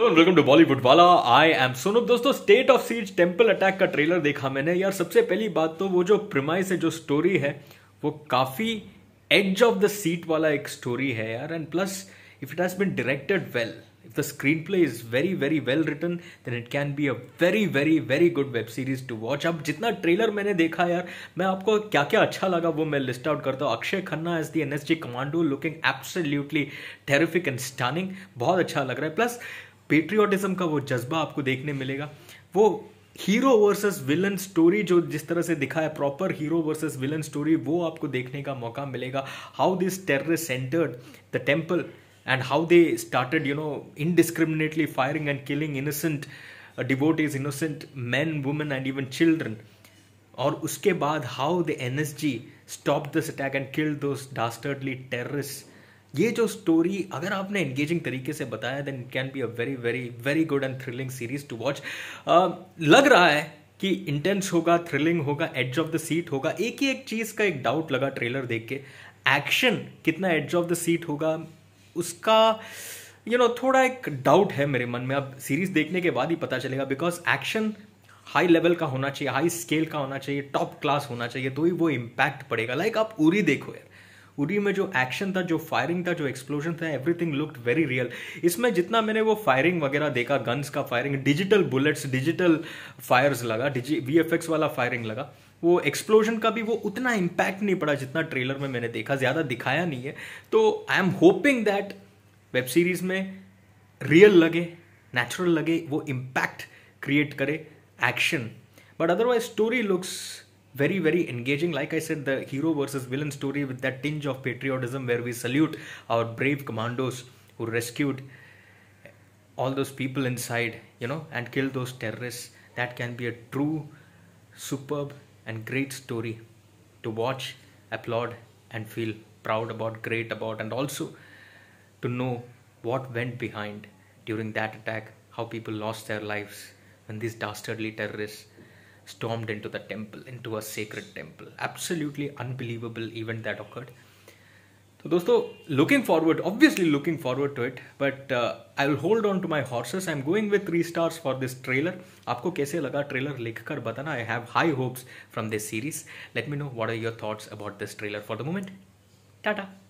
Welcome to Bollywood वाला आई am Sonab दोस्तों State of Siege Temple Attack का ट्रेलर देखा मैंने यार सबसे पहली बात तो वो जो प्रिमाइस है जो स्टोरी है वो काफ़ी एज ऑफ द सीट वाला एक स्टोरी है यार and plus if it has been directed well if the screenplay is very very well written then it can be a very very very good web series to watch अब जितना trailer मैंने देखा यार मैं आपको क्या क्या अच्छा लगा वो मैं लिस्ट आउट करता हूँ Akshay Khanna as the N S G commando looking absolutely terrific and stunning बहुत अच्छा लग रहा है प्लस पेट्रियाटिज़म का वो जज्बा आपको देखने मिलेगा वो हीरो वर्सेस विलन स्टोरी जो जिस तरह से दिखा है proper hero versus villain story वो आपको देखने का मौका मिलेगा how this terrorist centered the temple and how they started you know indiscriminately firing and killing innocent is innocent man women and even children और उसके बाद how the N S G stop this attack and kill the dastardly terrorist ये जो story अगर आपने engaging तरीके से बताया then it can be a very very very good and thrilling series to watch लग रहा है कि इंटेंस होगा थ्रिलिंग होगा एज ऑफ द सीट होगा एक ही एक चीज़ का एक डाउट लगा ट्रेलर देख के एक्शन कितना एज ऑफ द सीट होगा उसका यू you नो know, थोड़ा एक डाउट है मेरे मन में अब सीरीज देखने के बाद ही पता चलेगा बिकॉज एक्शन हाई लेवल का होना चाहिए हाई स्केल का होना चाहिए टॉप क्लास होना चाहिए तो ही वो इम्पैक्ट पड़ेगा लाइक like, आप उरी देखो यार उड़ी में जो एक्शन था जो फायरिंग था जो एक्सप्लोजन था एवरीथिंग लुक्ड वेरी रियल इसमें जितना मैंने वो फायरिंग वगैरह देखा गन्स का firing digital bullets digital fires लगा डिजी वी वाला फायरिंग लगा वो एक्सप्लोजन का भी वो उतना इम्पैक्ट नहीं पड़ा जितना ट्रेलर में मैंने देखा ज़्यादा दिखाया नहीं है तो I am hoping that web series में रियल लगे नेचुरल लगे वो इम्पैक्ट क्रिएट करे action but otherwise story looks very very engaging like i said the hero versus villain story with that tinge of patriotism where we salute our brave commandos who rescued all those people inside you know and killed those terrorists that can be a true superb and great story to watch applaud and feel proud about great about and also to know what went behind during that attack how people lost their lives when these dastardly terrorists stormed into the temple, into a sacred temple. Absolutely unbelievable event that occurred. So, dosto, looking forward, obviously looking forward to it, but uh, I will hold on to my horses. I'm going with three stars for this trailer. आपको कैसे लगा trailer लिखकर बताना have high hopes from this series. Let me know what are your thoughts about this trailer for the moment. Moment Tata